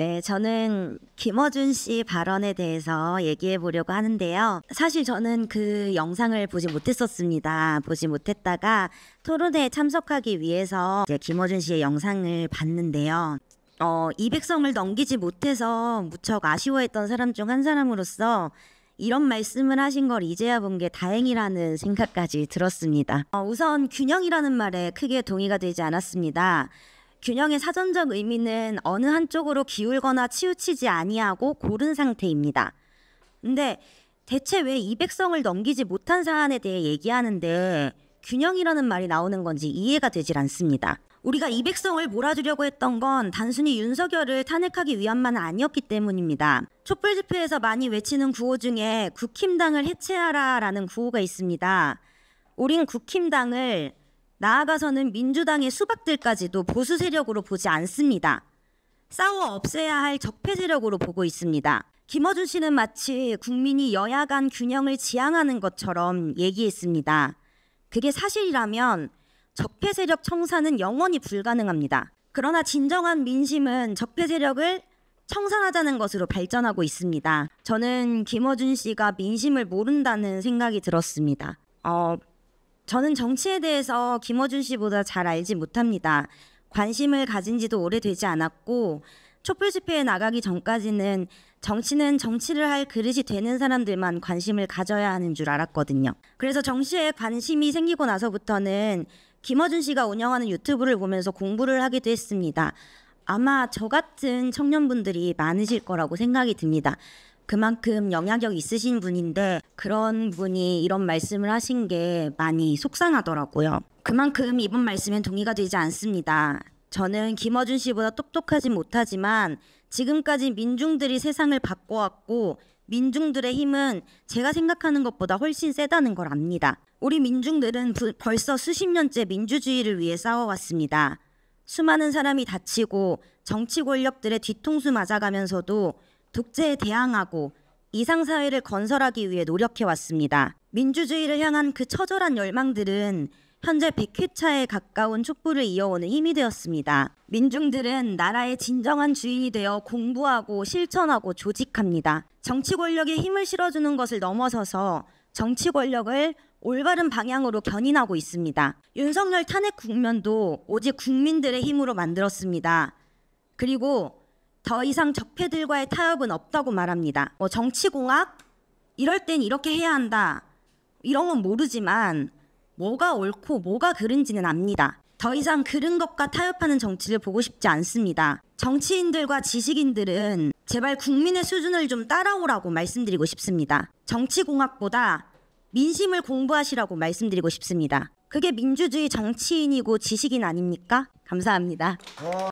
네, 저는 김어준 씨 발언에 대해서 얘기해 보려고 하는데요. 사실 저는 그 영상을 보지 못했었습니다. 보지 못했다가 토론회에 참석하기 위해서 김어준 씨의 영상을 봤는데요. 어, 200성을 넘기지 못해서 무척 아쉬워했던 사람 중 한 사람으로서 이런 말씀을 하신 걸 이제야 본 게 다행이라는 생각까지 들었습니다. 어, 우선 균형이라는 말에 크게 동의가 되지 않았습니다. 균형의 사전적 의미는 어느 한쪽으로 기울거나 치우치지 아니하고 고른 상태입니다. 근데 대체 왜 이백성을 넘기지 못한 사안에 대해 얘기하는데 균형이라는 말이 나오는 건지 이해가 되질 않습니다. 우리가 이백성을 몰아주려고 했던 건 단순히 윤석열을 탄핵하기 위함만은 아니었기 때문입니다. 촛불 집회에서 많이 외치는 구호 중에 국힘당을 해체하라라는 구호가 있습니다. 우린 국힘당을 나아가서는 민주당의 수박들까지도 보수 세력으로 보지 않습니다. 싸워 없애야 할 적폐 세력으로 보고 있습니다. 김어준 씨는 마치 국민이 여야 간 균형을 지향하는 것처럼 얘기했습니다. 그게 사실이라면 적폐 세력 청산은 영원히 불가능합니다. 그러나 진정한 민심은 적폐 세력을 청산하자는 것으로 발전하고 있습니다. 저는 김어준 씨가 민심을 모른다는 생각이 들었습니다. 어, 저는 정치에 대해서 김어준 씨보다 잘 알지 못합니다. 관심을 가진 지도 오래되지 않았고 촛불 집회에 나가기 전까지는 정치는 정치를 할 그릇이 되는 사람들만 관심을 가져야 하는 줄 알았거든요. 그래서 정치에 관심이 생기고 나서부터는 김어준 씨가 운영하는 유튜브를 보면서 공부를 하기도 했습니다. 아마 저 같은 청년분들이 많으실 거라고 생각이 듭니다. 그만큼 영향력 있으신 분인데 그런 분이 이런 말씀을 하신 게 많이 속상하더라고요. 그만큼 이분 말씀엔 동의가 되지 않습니다. 저는 김어준 씨보다 똑똑하진 못하지만 지금까지 민중들이 세상을 바꿔왔고 민중들의 힘은 제가 생각하는 것보다 훨씬 세다는 걸 압니다. 우리 민중들은 부, 벌써 수십 년째 민주주의를 위해 싸워왔습니다. 수많은 사람이 다치고 정치 권력들의 뒤통수 맞아가면서도 독재에 대항하고 이상사회를 건설하기 위해 노력해왔습니다. 민주주의를 향한 그 처절한 열망들은 현재 100회차에 가까운 촛불을 이어오는 힘이 되었습니다. 민중들은 나라의 진정한 주인이 되어 공부하고 실천하고 조직합니다. 정치 권력에 힘을 실어주는 것을 넘어서서 정치 권력을 올바른 방향으로 견인하고 있습니다. 윤석열 탄핵 국면도 오직 국민들의 힘으로 만들었습니다. 그리고 더 이상 적폐들과의 타협은 없다고 말합니다. 뭐 정치공학 이럴 땐 이렇게 해야 한다. 이런 건 모르지만 뭐가 옳고 뭐가 그른지는 압니다. 더 이상 그른 것과 타협하는 정치를 보고 싶지 않습니다. 정치인들과 지식인들은 제발 국민의 수준을 좀 따라오라고 말씀드리고 싶습니다. 정치공학보다 민심을 공부하시라고 말씀드리고 싶습니다. 그게 민주주의 정치인이고 지식인 아닙니까? 감사합니다.